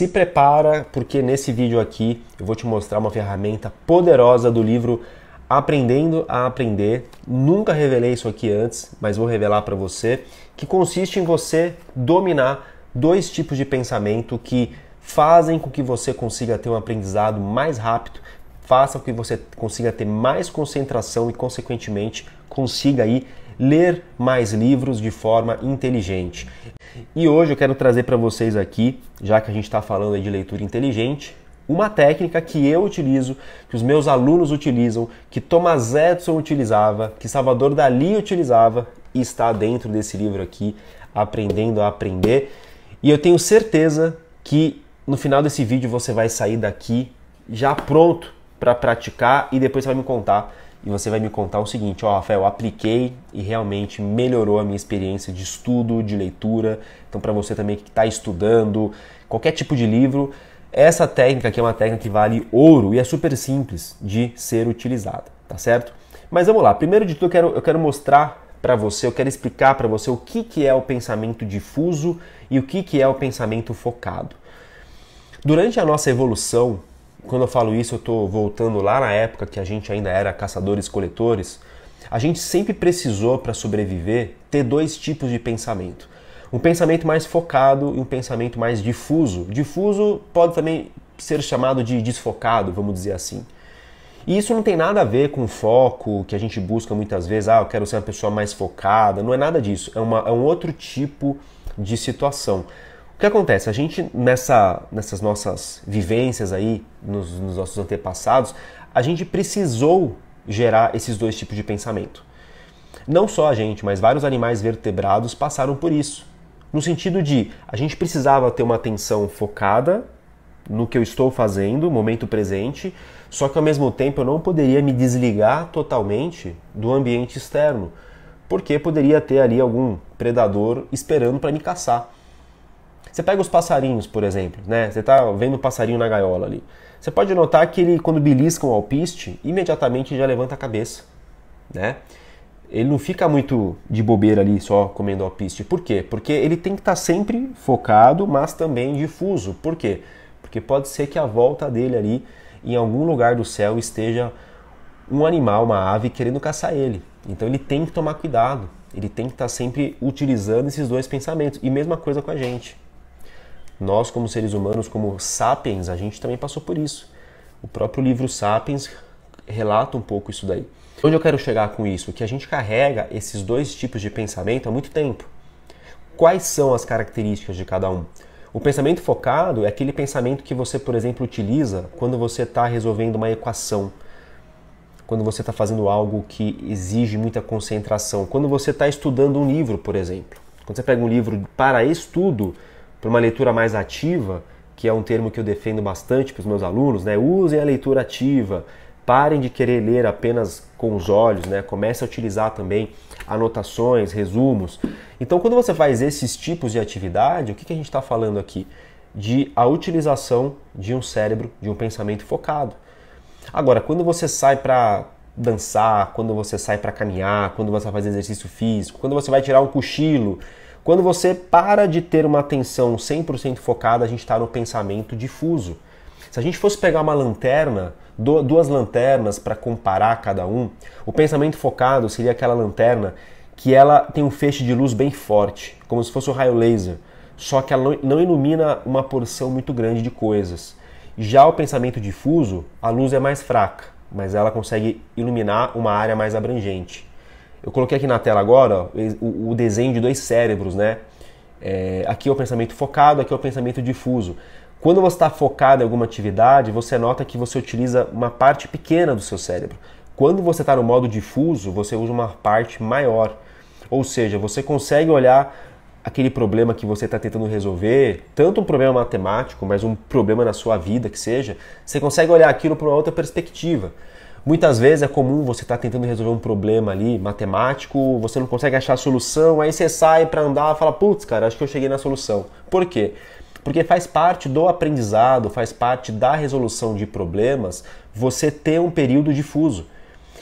Se prepara, porque nesse vídeo aqui eu vou te mostrar uma ferramenta poderosa do livro Aprendendo a Aprender. Nunca revelei isso aqui antes, mas vou revelar para você, que consiste em você dominar dois tipos de pensamento que fazem com que você consiga ter um aprendizado mais rápido, faça com que você consiga ter mais concentração e consequentemente consiga aí ler mais livros de forma inteligente. E hoje eu quero trazer para vocês aqui, já que a gente está falando de leitura inteligente, uma técnica que eu utilizo, que os meus alunos utilizam, que Thomas Edison utilizava, que Salvador Dali utilizava e está dentro desse livro aqui, Aprendendo a Aprender. E eu tenho certeza que no final desse vídeo você vai sair daqui já pronto para praticar e depois você vai me contar e você vai me contar o seguinte, ó, oh, Rafael, eu apliquei e realmente melhorou a minha experiência de estudo, de leitura. Então, para você também que está estudando qualquer tipo de livro, essa técnica aqui é uma técnica que vale ouro e é super simples de ser utilizada, tá certo? Mas vamos lá. Primeiro de tudo, eu quero, eu quero mostrar para você, eu quero explicar para você o que, que é o pensamento difuso e o que, que é o pensamento focado. Durante a nossa evolução quando eu falo isso, eu estou voltando lá na época que a gente ainda era caçadores-coletores. A gente sempre precisou, para sobreviver, ter dois tipos de pensamento. Um pensamento mais focado e um pensamento mais difuso. Difuso pode também ser chamado de desfocado, vamos dizer assim. E isso não tem nada a ver com foco que a gente busca muitas vezes, ah, eu quero ser uma pessoa mais focada, não é nada disso. É, uma, é um outro tipo de situação. O que acontece? A gente, nessa, nessas nossas vivências aí, nos, nos nossos antepassados, a gente precisou gerar esses dois tipos de pensamento. Não só a gente, mas vários animais vertebrados passaram por isso. No sentido de a gente precisava ter uma atenção focada no que eu estou fazendo, momento presente, só que ao mesmo tempo eu não poderia me desligar totalmente do ambiente externo, porque poderia ter ali algum predador esperando para me caçar. Você pega os passarinhos, por exemplo, né? Você está vendo o um passarinho na gaiola ali. Você pode notar que ele, quando belisca um alpiste, imediatamente já levanta a cabeça, né? Ele não fica muito de bobeira ali só comendo alpiste. Por quê? Porque ele tem que estar tá sempre focado, mas também difuso. Por quê? Porque pode ser que a volta dele ali, em algum lugar do céu, esteja um animal, uma ave, querendo caçar ele. Então ele tem que tomar cuidado. Ele tem que estar tá sempre utilizando esses dois pensamentos. E mesma coisa com a gente. Nós, como seres humanos, como sapiens, a gente também passou por isso. O próprio livro Sapiens relata um pouco isso daí. Onde eu quero chegar com isso? Que a gente carrega esses dois tipos de pensamento há muito tempo. Quais são as características de cada um? O pensamento focado é aquele pensamento que você, por exemplo, utiliza quando você está resolvendo uma equação, quando você está fazendo algo que exige muita concentração, quando você está estudando um livro, por exemplo. Quando você pega um livro para estudo, para uma leitura mais ativa, que é um termo que eu defendo bastante para os meus alunos, né? Usem a leitura ativa, parem de querer ler apenas com os olhos, né? Comece a utilizar também anotações, resumos. Então, quando você faz esses tipos de atividade, o que, que a gente está falando aqui? De a utilização de um cérebro, de um pensamento focado. Agora, quando você sai para dançar, quando você sai para caminhar, quando você vai fazer exercício físico, quando você vai tirar um cochilo, quando você para de ter uma atenção 100% focada, a gente está no pensamento difuso. Se a gente fosse pegar uma lanterna, duas lanternas para comparar cada um, o pensamento focado seria aquela lanterna que ela tem um feixe de luz bem forte, como se fosse um raio laser, só que ela não ilumina uma porção muito grande de coisas. Já o pensamento difuso, a luz é mais fraca, mas ela consegue iluminar uma área mais abrangente. Eu coloquei aqui na tela agora ó, o, o, desenho de dois cérebros, né? É, aqui é o pensamento focado, aqui é o pensamento difuso. Quando você está focado em alguma atividade, você nota que você utiliza uma parte pequena do seu cérebro. Quando você está no modo difuso, você usa uma parte maior. Ou seja, você consegue olhar aquele problema que você está tentando resolver, tanto um problema matemático, mas um problema na sua vida que seja, você consegue olhar aquilo para uma outra perspectiva. Muitas vezes é comum você estar tá tentando resolver um problema ali matemático, você não consegue achar a solução, aí você sai para andar e fala: "Putz, cara, acho que eu cheguei na solução". Por quê? Porque faz parte do aprendizado, faz parte da resolução de problemas você ter um período difuso.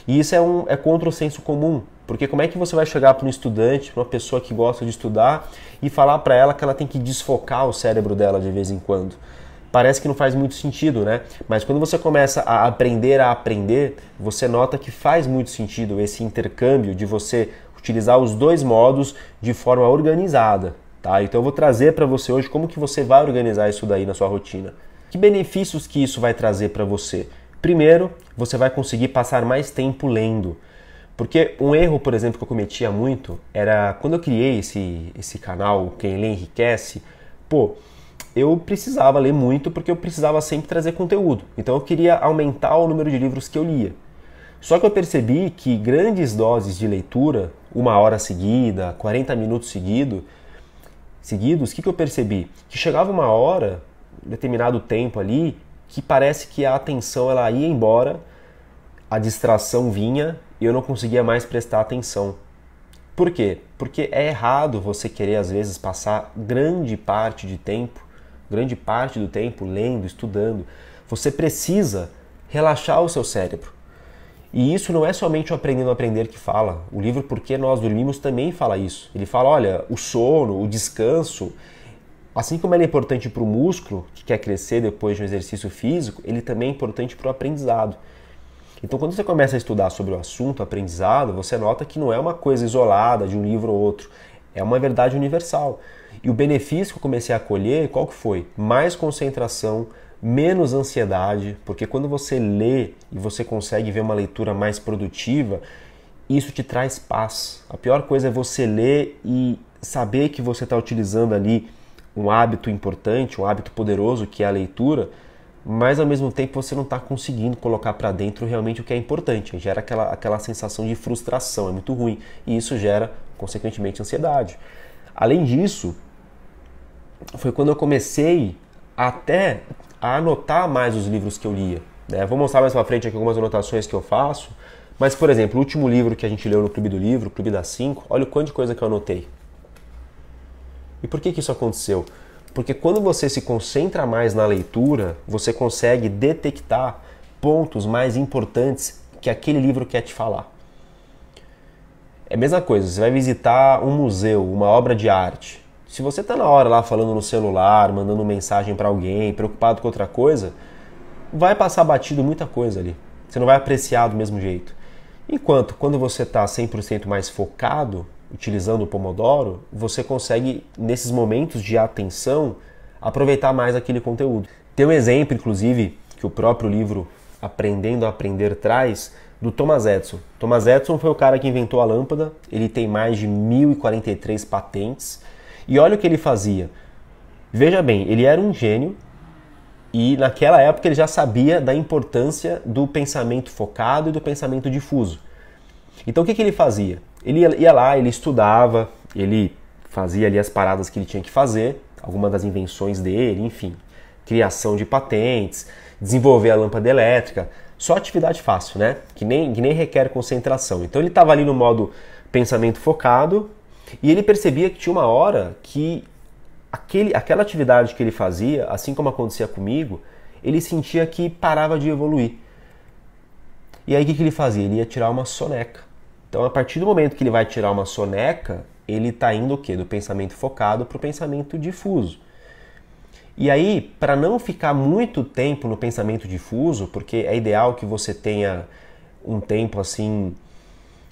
E isso é, um, é contra o senso comum, porque como é que você vai chegar para um estudante, para uma pessoa que gosta de estudar, e falar para ela que ela tem que desfocar o cérebro dela de vez em quando? parece que não faz muito sentido, né? Mas quando você começa a aprender a aprender, você nota que faz muito sentido esse intercâmbio de você utilizar os dois modos de forma organizada, tá? Então eu vou trazer para você hoje como que você vai organizar isso daí na sua rotina. Que benefícios que isso vai trazer para você? Primeiro, você vai conseguir passar mais tempo lendo. Porque um erro, por exemplo, que eu cometia muito era quando eu criei esse, esse canal, Quem Lê Enriquece, pô, eu precisava ler muito porque eu precisava sempre trazer conteúdo. Então eu queria aumentar o número de livros que eu lia. Só que eu percebi que grandes doses de leitura, uma hora seguida, 40 minutos seguido, seguidos, o que, que eu percebi? Que chegava uma hora, um determinado tempo ali, que parece que a atenção ela ia embora, a distração vinha e eu não conseguia mais prestar atenção. Por quê? Porque é errado você querer, às vezes, passar grande parte de tempo grande parte do tempo lendo, estudando. Você precisa relaxar o seu cérebro. E isso não é somente o Aprendendo a Aprender que fala. O livro Porque Nós Dormimos também fala isso. Ele fala: olha, o sono, o descanso, assim como ele é importante para o músculo, que quer crescer depois de um exercício físico, ele também é importante para o aprendizado. Então, quando você começa a estudar sobre o assunto aprendizado, você nota que não é uma coisa isolada de um livro ou outro, é uma verdade universal. E o benefício que eu comecei a colher, qual que foi? Mais concentração, menos ansiedade, porque quando você lê e você consegue ver uma leitura mais produtiva, isso te traz paz. A pior coisa é você ler e saber que você está utilizando ali um hábito importante, um hábito poderoso que é a leitura, mas ao mesmo tempo você não está conseguindo colocar para dentro realmente o que é importante. Gera aquela, aquela sensação de frustração, é muito ruim e isso gera, consequentemente, ansiedade. Além disso, foi quando eu comecei até a anotar mais os livros que eu lia. Né? Vou mostrar mais pra frente aqui algumas anotações que eu faço. Mas, por exemplo, o último livro que a gente leu no Clube do Livro, Clube das 5, olha o quanto de coisa que eu anotei. E por que, que isso aconteceu? Porque quando você se concentra mais na leitura, você consegue detectar pontos mais importantes que aquele livro quer te falar. É a mesma coisa, você vai visitar um museu, uma obra de arte. Se você está na hora lá falando no celular, mandando mensagem para alguém, preocupado com outra coisa, vai passar batido muita coisa ali. Você não vai apreciar do mesmo jeito. Enquanto quando você está 100% mais focado, utilizando o Pomodoro, você consegue, nesses momentos de atenção, aproveitar mais aquele conteúdo. Tem um exemplo, inclusive, que o próprio livro Aprendendo a Aprender traz, do Thomas Edison. Thomas Edison foi o cara que inventou a lâmpada, ele tem mais de 1043 patentes e olha o que ele fazia. Veja bem, ele era um gênio e naquela época ele já sabia da importância do pensamento focado e do pensamento difuso. Então o que, que ele fazia? Ele ia lá, ele estudava, ele fazia ali as paradas que ele tinha que fazer, algumas das invenções dele, enfim, criação de patentes, desenvolver a lâmpada elétrica, só atividade fácil, né? Que nem, que nem requer concentração. Então ele estava ali no modo pensamento focado, e ele percebia que tinha uma hora que aquele, aquela atividade que ele fazia, assim como acontecia comigo, ele sentia que parava de evoluir. E aí o que, que ele fazia? Ele ia tirar uma soneca. Então, a partir do momento que ele vai tirar uma soneca, ele está indo o quê? Do pensamento focado para o pensamento difuso. E aí, para não ficar muito tempo no pensamento difuso, porque é ideal que você tenha um tempo assim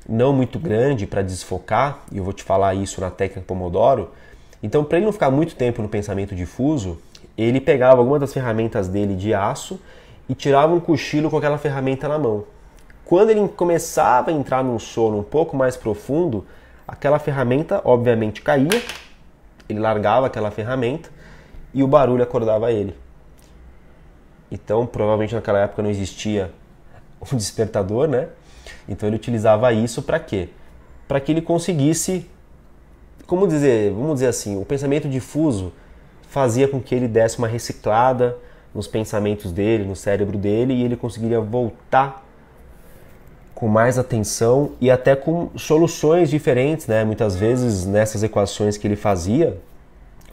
não muito grande para desfocar, e eu vou te falar isso na técnica Pomodoro. Então, para ele não ficar muito tempo no pensamento difuso, ele pegava alguma das ferramentas dele de aço e tirava um cochilo com aquela ferramenta na mão. Quando ele começava a entrar num sono um pouco mais profundo, aquela ferramenta obviamente caía, ele largava aquela ferramenta e o barulho acordava ele. Então, provavelmente naquela época não existia um despertador, né? Então ele utilizava isso para quê? Para que ele conseguisse, como dizer, vamos dizer assim, o pensamento difuso fazia com que ele desse uma reciclada nos pensamentos dele, no cérebro dele e ele conseguiria voltar com mais atenção e até com soluções diferentes, né? Muitas vezes nessas equações que ele fazia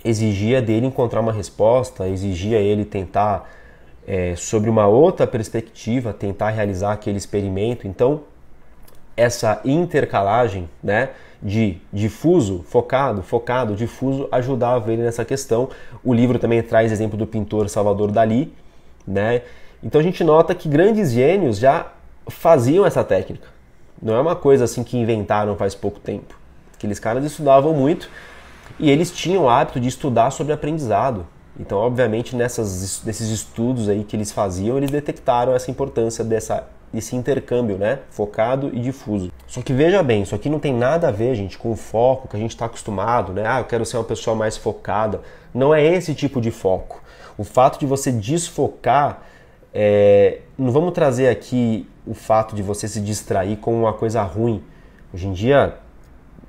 exigia dele encontrar uma resposta, exigia ele tentar é, sobre uma outra perspectiva, tentar realizar aquele experimento. Então essa intercalagem, né? de difuso, focado, focado, difuso, ajudava ele nessa questão. O livro também traz exemplo do pintor Salvador Dali, né? Então a gente nota que grandes gênios já faziam essa técnica. Não é uma coisa assim que inventaram faz pouco tempo. Aqueles caras estudavam muito e eles tinham o hábito de estudar sobre aprendizado. Então, obviamente, nessas, nesses estudos aí que eles faziam, eles detectaram essa importância dessa esse intercâmbio, né? Focado e difuso. Só que veja bem, isso aqui não tem nada a ver, gente, com o foco que a gente está acostumado, né? Ah, eu quero ser uma pessoa mais focada. Não é esse tipo de foco. O fato de você desfocar, é... não vamos trazer aqui o fato de você se distrair como uma coisa ruim. Hoje em dia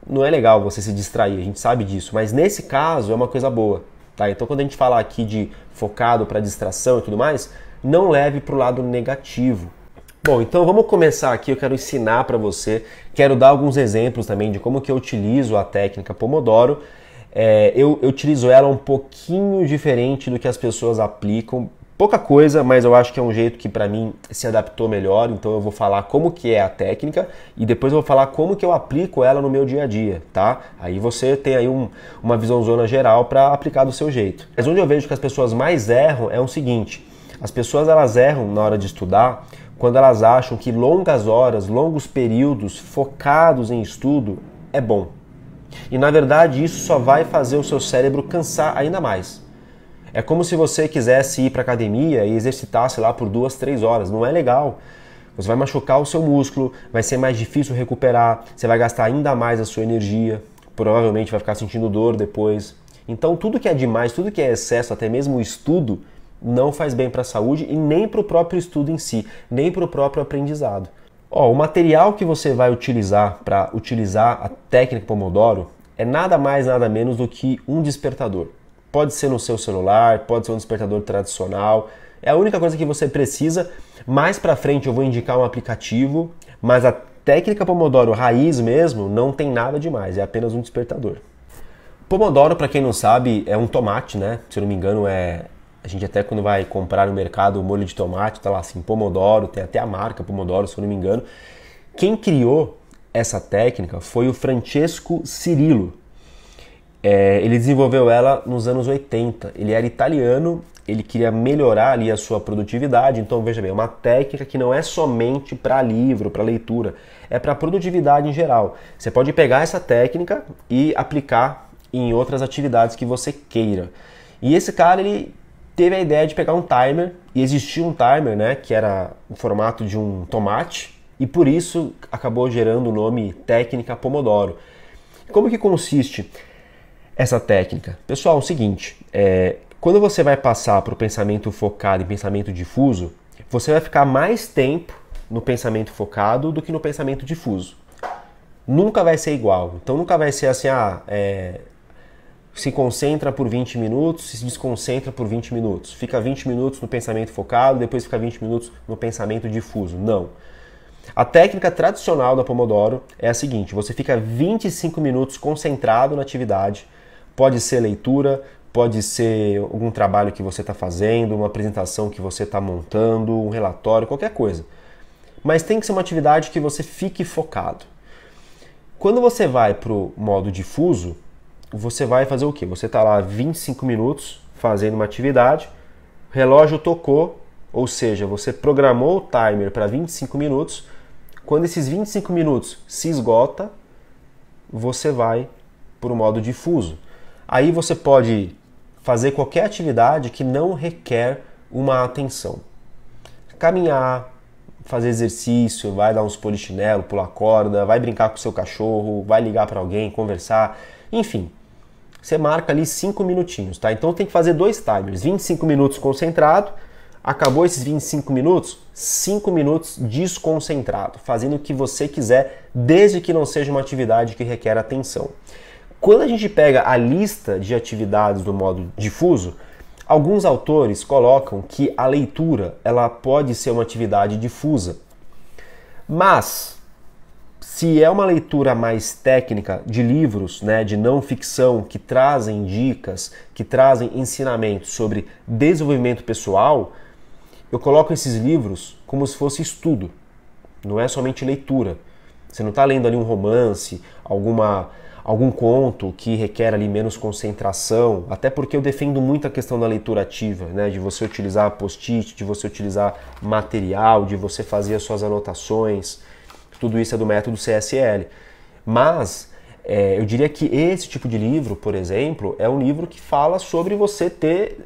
não é legal você se distrair, a gente sabe disso, mas nesse caso é uma coisa boa. Tá? Então quando a gente falar aqui de focado para distração e tudo mais, não leve para o lado negativo. Bom, então vamos começar aqui. Eu quero ensinar para você, quero dar alguns exemplos também de como que eu utilizo a técnica Pomodoro. É, eu, eu utilizo ela um pouquinho diferente do que as pessoas aplicam. Pouca coisa, mas eu acho que é um jeito que para mim se adaptou melhor. Então eu vou falar como que é a técnica e depois eu vou falar como que eu aplico ela no meu dia a dia, tá? Aí você tem aí um, uma visão zona geral para aplicar do seu jeito. Mas onde eu vejo que as pessoas mais erram é o seguinte: as pessoas elas erram na hora de estudar quando elas acham que longas horas, longos períodos focados em estudo é bom. E na verdade, isso só vai fazer o seu cérebro cansar ainda mais. É como se você quisesse ir para academia e exercitasse lá por duas, três horas. Não é legal. Você vai machucar o seu músculo, vai ser mais difícil recuperar, você vai gastar ainda mais a sua energia, provavelmente vai ficar sentindo dor depois. Então, tudo que é demais, tudo que é excesso, até mesmo o estudo, não faz bem para a saúde e nem para o próprio estudo em si, nem para o próprio aprendizado. Ó, o material que você vai utilizar para utilizar a técnica Pomodoro é nada mais nada menos do que um despertador. Pode ser no seu celular, pode ser um despertador tradicional. É a única coisa que você precisa. Mais para frente eu vou indicar um aplicativo, mas a técnica Pomodoro raiz mesmo não tem nada demais, é apenas um despertador. Pomodoro, para quem não sabe, é um tomate, né? Se eu não me engano, é, a gente até quando vai comprar no mercado o molho de tomate, tá lá assim, Pomodoro, tem até a marca Pomodoro, se eu não me engano. Quem criou essa técnica foi o Francesco Cirillo. É, ele desenvolveu ela nos anos 80. Ele era italiano, ele queria melhorar ali a sua produtividade. Então veja bem, é uma técnica que não é somente para livro, para leitura, é para produtividade em geral. Você pode pegar essa técnica e aplicar em outras atividades que você queira. E esse cara ele teve a ideia de pegar um timer, e existia um timer, né, que era o formato de um tomate, e por isso acabou gerando o nome técnica Pomodoro. Como que consiste essa técnica? Pessoal, é o seguinte, é, quando você vai passar para o pensamento focado e pensamento difuso, você vai ficar mais tempo no pensamento focado do que no pensamento difuso. Nunca vai ser igual. Então nunca vai ser assim, ah, é, se concentra por 20 minutos, se desconcentra por 20 minutos. Fica 20 minutos no pensamento focado, depois fica 20 minutos no pensamento difuso. Não. A técnica tradicional da Pomodoro é a seguinte: você fica 25 minutos concentrado na atividade, pode ser leitura, pode ser algum trabalho que você está fazendo, uma apresentação que você está montando, um relatório, qualquer coisa. Mas tem que ser uma atividade que você fique focado. Quando você vai para o modo difuso, você vai fazer o que Você está lá 25 minutos fazendo uma atividade, relógio tocou, ou seja, você programou o timer para 25 minutos. Quando esses 25 minutos se esgota, você vai para o modo difuso. Aí você pode fazer qualquer atividade que não requer uma atenção. Caminhar, fazer exercício, vai dar uns polichinelo, pular corda, vai brincar com seu cachorro, vai ligar para alguém, conversar, enfim você marca ali 5 minutinhos, tá? Então tem que fazer dois timers, 25 minutos concentrado, acabou esses 25 minutos, 5 minutos desconcentrado, fazendo o que você quiser, desde que não seja uma atividade que requer atenção. Quando a gente pega a lista de atividades do modo difuso, alguns autores colocam que a leitura, ela pode ser uma atividade difusa. Mas se é uma leitura mais técnica de livros, né, de não ficção, que trazem dicas, que trazem ensinamentos sobre desenvolvimento pessoal, eu coloco esses livros como se fosse estudo. Não é somente leitura. Você não está lendo ali um romance, alguma algum conto que requer ali menos concentração, até porque eu defendo muito a questão da leitura ativa, né? de você utilizar post-it, de você utilizar material, de você fazer as suas anotações tudo isso é do método CSL. Mas é, eu diria que esse tipo de livro, por exemplo, é um livro que fala sobre você ter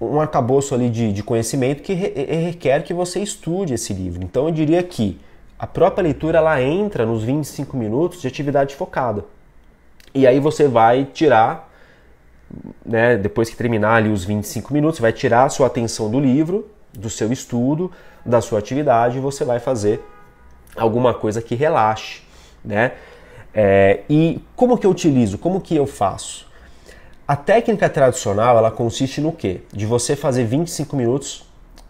um arcabouço ali de, de conhecimento que re requer que você estude esse livro. Então eu diria que a própria leitura ela entra nos 25 minutos de atividade focada. E aí você vai tirar, né, depois que terminar ali os 25 minutos, vai tirar a sua atenção do livro, do seu estudo, da sua atividade e você vai fazer alguma coisa que relaxe, né? É, e como que eu utilizo? Como que eu faço? A técnica tradicional ela consiste no quê? De você fazer 25 minutos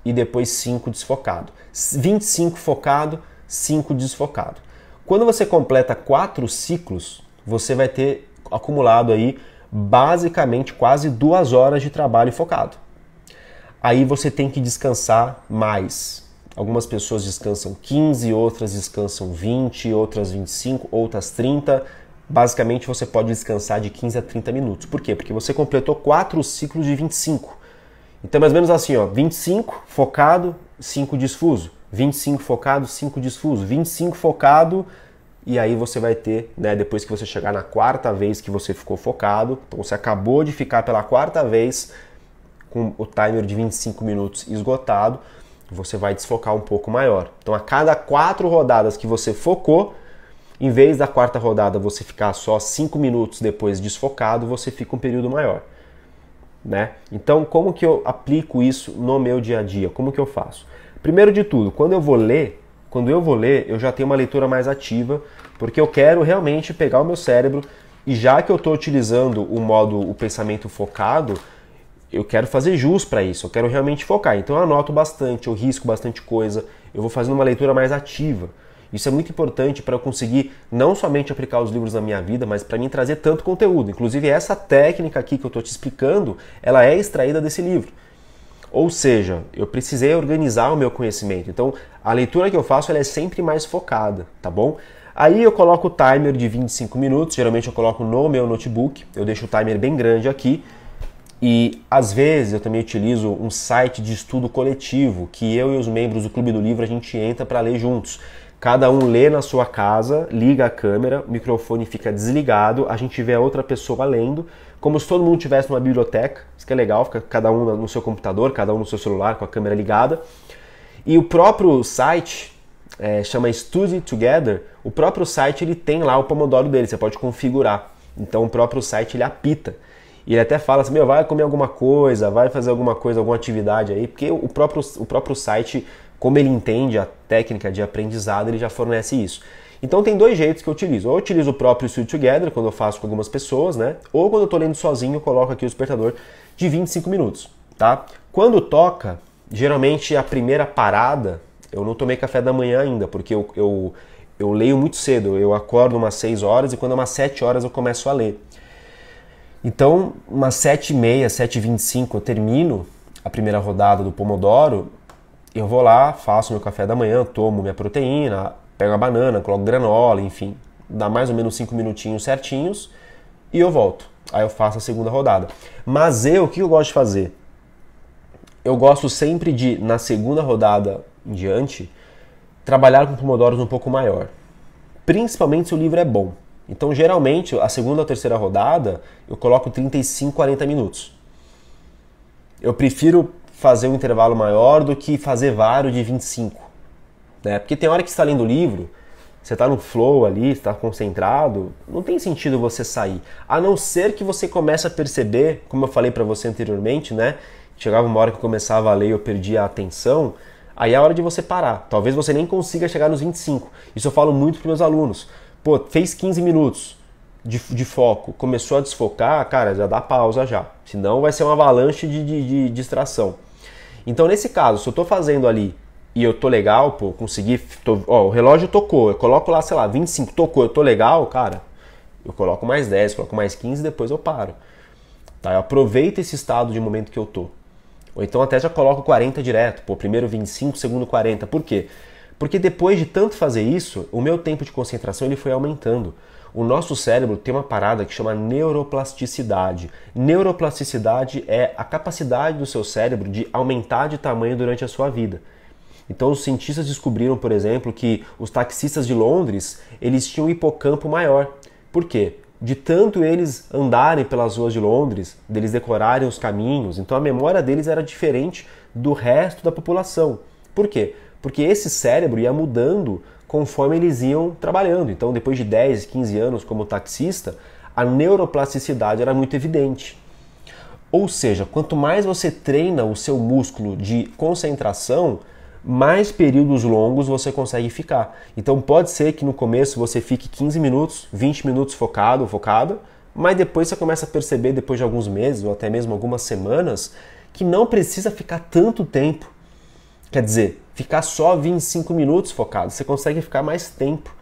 e depois 5 desfocado. 25 focado, 5 desfocado. Quando você completa 4 ciclos, você vai ter acumulado aí basicamente quase duas horas de trabalho focado. Aí você tem que descansar mais, Algumas pessoas descansam 15, outras descansam 20, outras 25, outras 30. Basicamente, você pode descansar de 15 a 30 minutos. Por quê? Porque você completou quatro ciclos de 25. Então, mais ou menos assim, ó, 25 focado, 5 disfuso. 25 focado, 5 disfuso. 25 focado, e aí você vai ter, né, depois que você chegar na quarta vez que você ficou focado, então você acabou de ficar pela quarta vez com o timer de 25 minutos esgotado, você vai desfocar um pouco maior. Então, a cada quatro rodadas que você focou, em vez da quarta rodada você ficar só cinco minutos depois desfocado, você fica um período maior. Né? Então, como que eu aplico isso no meu dia a dia? Como que eu faço? Primeiro de tudo, quando eu vou ler, quando eu vou ler, eu já tenho uma leitura mais ativa, porque eu quero realmente pegar o meu cérebro e já que eu estou utilizando o modo o pensamento focado, eu quero fazer jus para isso, eu quero realmente focar. Então eu anoto bastante, eu risco bastante coisa, eu vou fazendo uma leitura mais ativa. Isso é muito importante para eu conseguir não somente aplicar os livros na minha vida, mas para mim trazer tanto conteúdo. Inclusive essa técnica aqui que eu estou te explicando, ela é extraída desse livro. Ou seja, eu precisei organizar o meu conhecimento. Então a leitura que eu faço é sempre mais focada, tá bom? Aí eu coloco o timer de 25 minutos, geralmente eu coloco no meu notebook, eu deixo o timer bem grande aqui, e às vezes eu também utilizo um site de estudo coletivo que eu e os membros do Clube do Livro a gente entra para ler juntos. Cada um lê na sua casa, liga a câmera, o microfone fica desligado, a gente vê a outra pessoa lendo, como se todo mundo tivesse numa biblioteca. Isso que é legal, fica cada um no seu computador, cada um no seu celular com a câmera ligada. E o próprio site é, chama Study Together. O próprio site ele tem lá o Pomodoro dele, você pode configurar. Então o próprio site ele apita. E ele até fala assim, meu, vai comer alguma coisa, vai fazer alguma coisa, alguma atividade aí, porque o próprio, o próprio site, como ele entende a técnica de aprendizado, ele já fornece isso. Então tem dois jeitos que eu utilizo. Ou eu utilizo o próprio Suit Together, quando eu faço com algumas pessoas, né? Ou quando eu estou lendo sozinho, eu coloco aqui o despertador de 25 minutos, tá? Quando toca, geralmente a primeira parada, eu não tomei café da manhã ainda, porque eu, eu, eu leio muito cedo. Eu acordo umas 6 horas e quando é umas 7 horas eu começo a ler. Então, umas 7h30, 7h25 eu termino a primeira rodada do Pomodoro, eu vou lá, faço meu café da manhã, tomo minha proteína, pego a banana, coloco granola, enfim, dá mais ou menos 5 minutinhos certinhos e eu volto. Aí eu faço a segunda rodada. Mas eu, o que eu gosto de fazer? Eu gosto sempre de, na segunda rodada em diante, trabalhar com pomodoros um pouco maior. Principalmente se o livro é bom. Então, geralmente, a segunda ou terceira rodada, eu coloco 35, 40 minutos. Eu prefiro fazer um intervalo maior do que fazer vários de 25. Né? Porque tem hora que você está lendo o livro, você está no flow ali, está concentrado, não tem sentido você sair. A não ser que você comece a perceber, como eu falei para você anteriormente, né? Chegava uma hora que eu começava a ler e eu perdia a atenção, aí é a hora de você parar. Talvez você nem consiga chegar nos 25. Isso eu falo muito para meus alunos. Pô, fez 15 minutos de, de foco, começou a desfocar, cara, já dá pausa já. Senão vai ser uma avalanche de, de, de distração. Então, nesse caso, se eu estou fazendo ali e eu tô legal, pô, consegui, tô, ó, o relógio tocou, eu coloco lá, sei lá, 25, tocou, eu tô legal, cara, eu coloco mais 10, coloco mais 15 e depois eu paro. Tá? Eu aproveito esse estado de momento que eu tô. Ou então até já coloco 40 direto, pô, primeiro 25, segundo 40. Por quê? Porque depois de tanto fazer isso, o meu tempo de concentração ele foi aumentando. O nosso cérebro tem uma parada que chama neuroplasticidade. Neuroplasticidade é a capacidade do seu cérebro de aumentar de tamanho durante a sua vida. Então os cientistas descobriram, por exemplo, que os taxistas de Londres, eles tinham um hipocampo maior. Por quê? De tanto eles andarem pelas ruas de Londres, deles decorarem os caminhos, então a memória deles era diferente do resto da população. Por quê? porque esse cérebro ia mudando conforme eles iam trabalhando. Então, depois de 10, 15 anos como taxista, a neuroplasticidade era muito evidente. Ou seja, quanto mais você treina o seu músculo de concentração, mais períodos longos você consegue ficar. Então pode ser que no começo você fique 15 minutos, 20 minutos focado focada, mas depois você começa a perceber, depois de alguns meses ou até mesmo algumas semanas, que não precisa ficar tanto tempo Quer dizer, ficar só 25 minutos focado, você consegue ficar mais tempo.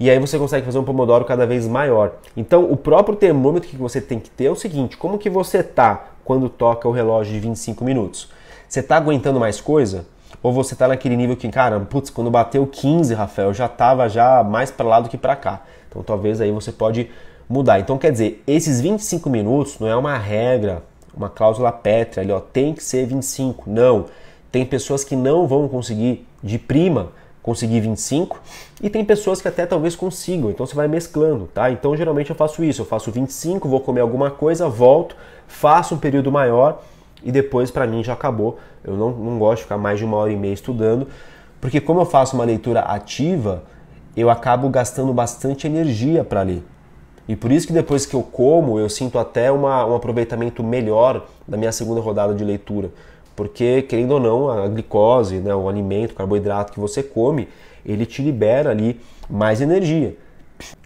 E aí você consegue fazer um pomodoro cada vez maior. Então, o próprio termômetro que você tem que ter é o seguinte, como que você tá quando toca o relógio de 25 minutos? Você tá aguentando mais coisa? Ou você tá naquele nível que, cara, putz, quando bateu 15, Rafael, já tava já mais para lá do que para cá. Então, talvez aí você pode mudar. Então, quer dizer, esses 25 minutos não é uma regra, uma cláusula pétrea ali, ó, tem que ser 25. Não. Tem pessoas que não vão conseguir de prima conseguir 25 e tem pessoas que até talvez consigam, então você vai mesclando, tá? Então geralmente eu faço isso, eu faço 25, vou comer alguma coisa, volto, faço um período maior e depois para mim já acabou. Eu não, não gosto de ficar mais de uma hora e meia estudando, porque como eu faço uma leitura ativa, eu acabo gastando bastante energia para ler. E por isso que depois que eu como, eu sinto até uma, um aproveitamento melhor da minha segunda rodada de leitura porque querendo ou não, a glicose, né, o alimento, o carboidrato que você come, ele te libera ali mais energia.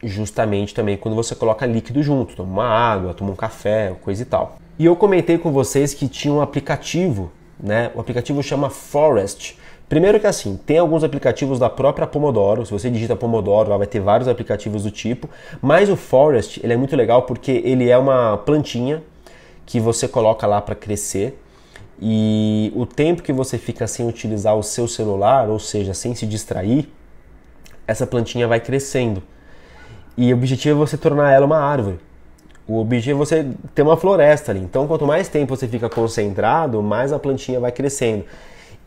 Justamente também quando você coloca líquido junto, toma uma água, toma um café, coisa e tal. E eu comentei com vocês que tinha um aplicativo, né? O aplicativo chama Forest. Primeiro que assim, tem alguns aplicativos da própria Pomodoro, se você digita Pomodoro, lá vai ter vários aplicativos do tipo, mas o Forest, ele é muito legal porque ele é uma plantinha que você coloca lá para crescer e o tempo que você fica sem utilizar o seu celular, ou seja, sem se distrair, essa plantinha vai crescendo. E o objetivo é você tornar ela uma árvore. O objetivo é você ter uma floresta ali. Então, quanto mais tempo você fica concentrado, mais a plantinha vai crescendo.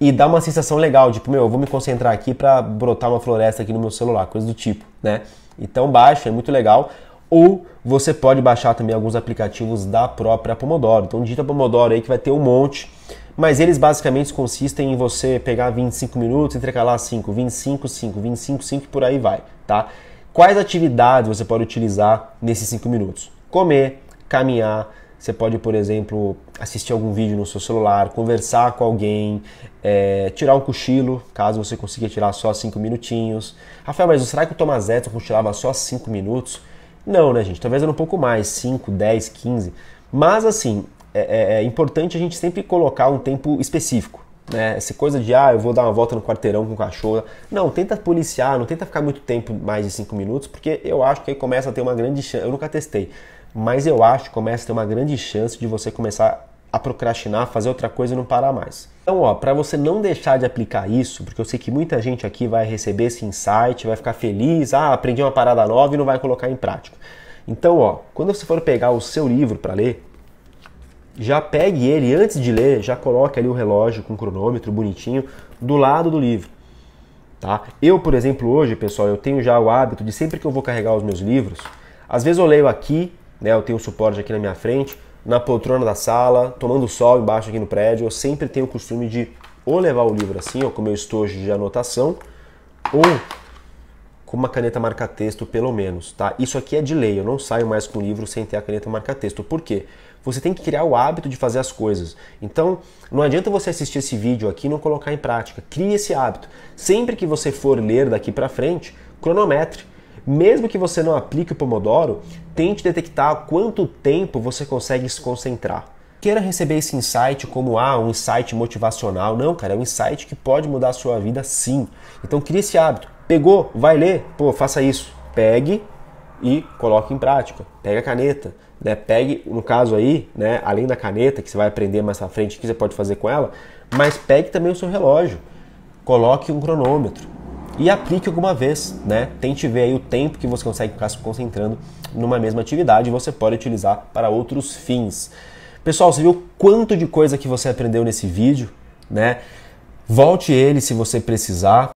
E dá uma sensação legal, tipo, meu, eu vou me concentrar aqui para brotar uma floresta aqui no meu celular, coisa do tipo, né? Então baixa, é muito legal. Ou você pode baixar também alguns aplicativos da própria Pomodoro. Então digita Pomodoro aí que vai ter um monte mas eles basicamente consistem em você pegar 25 minutos, intercalar 5, 25, 5, 25, 5 e por aí vai, tá? Quais atividades você pode utilizar nesses 5 minutos? Comer, caminhar, você pode, por exemplo, assistir algum vídeo no seu celular, conversar com alguém, é, tirar um cochilo, caso você consiga tirar só 5 minutinhos. Rafael, mas será que o Thomas Edison cochilava só 5 minutos? Não, né, gente? Talvez era um pouco mais, 5, 10, 15. Mas assim, é, é, é importante a gente sempre colocar um tempo específico. Né? Essa coisa de, ah, eu vou dar uma volta no quarteirão com o cachorro. Não, tenta policiar, não tenta ficar muito tempo mais de cinco minutos, porque eu acho que aí começa a ter uma grande chance. Eu nunca testei, mas eu acho que começa a ter uma grande chance de você começar a procrastinar, fazer outra coisa e não parar mais. Então, ó, para você não deixar de aplicar isso, porque eu sei que muita gente aqui vai receber esse insight, vai ficar feliz, ah, aprendi uma parada nova e não vai colocar em prática. Então, ó, quando você for pegar o seu livro para ler, já pegue ele antes de ler, já coloque ali o relógio com cronômetro bonitinho do lado do livro. Tá? Eu, por exemplo, hoje, pessoal, eu tenho já o hábito de sempre que eu vou carregar os meus livros, às vezes eu leio aqui, né, eu tenho o suporte aqui na minha frente, na poltrona da sala, tomando sol embaixo aqui no prédio, eu sempre tenho o costume de ou levar o livro assim, ó, com meu estojo de anotação, ou com uma caneta marca-texto pelo menos, tá? Isso aqui é de lei, eu não saio mais com o livro sem ter a caneta marca-texto. Por quê? Você tem que criar o hábito de fazer as coisas. Então, não adianta você assistir esse vídeo aqui e não colocar em prática. Crie esse hábito. Sempre que você for ler daqui para frente, cronometre. Mesmo que você não aplique o Pomodoro, tente detectar quanto tempo você consegue se concentrar queira receber esse insight como ah, um insight motivacional. Não, cara, é um insight que pode mudar a sua vida sim. Então crie esse hábito. Pegou, vai ler, pô, faça isso. Pegue e coloque em prática. Pega a caneta né? Pegue, no caso aí, né? Além da caneta que você vai aprender mais à frente, o que você pode fazer com ela, mas pegue também o seu relógio, coloque um cronômetro e aplique alguma vez, né? Tente ver aí o tempo que você consegue ficar se concentrando numa mesma atividade. Você pode utilizar para outros fins. Pessoal, você viu quanto de coisa que você aprendeu nesse vídeo, né? Volte ele se você precisar.